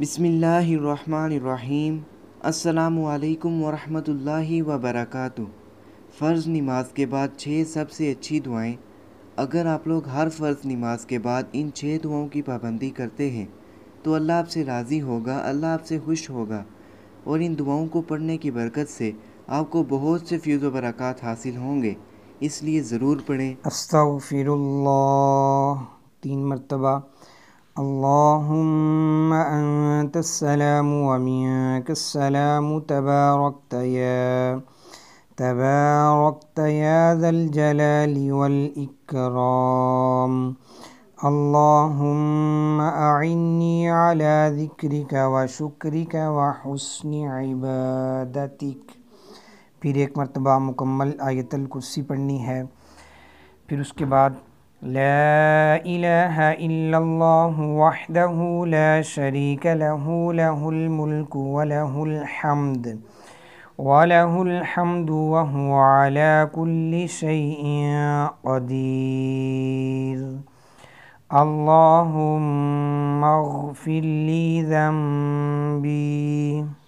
بسم اللہ الرحمن الرحیم السلام علیکم ورحمۃ اللہ وبرکاتہ فرض نماز کے بعد چھ سب سے اچھی دعائیں اگر آپ لوگ ہر فرض نماز کے بعد ان چھ دعاؤں کی پابندی کرتے ہیں تو اللہ آپ سے راضی ہوگا اللہ آپ سے خوش ہوگا اور ان دعاؤں کو پڑھنے کی برکت سے آپ کو بہت سے فیض و برکات حاصل ہوں گے اس لیے ضرور پڑھیں استغفر اللہ تین مرتبہ اللہم أنت السلام ومنك السلام تباركت يا تباركت يا ذا الجلال والإكرام اللهم أعني على ذكرك وشكرك وحسن عبادتك پھر ایک مرتبہ مکمل آیت आयतल پڑھنی ہے پھر اس کے بعد لا إله إلا الله وحده لا شريك له له الملك وله الحمد وله الحمد وهو على كل شيء قدير اللهم اغفر لي ذنبي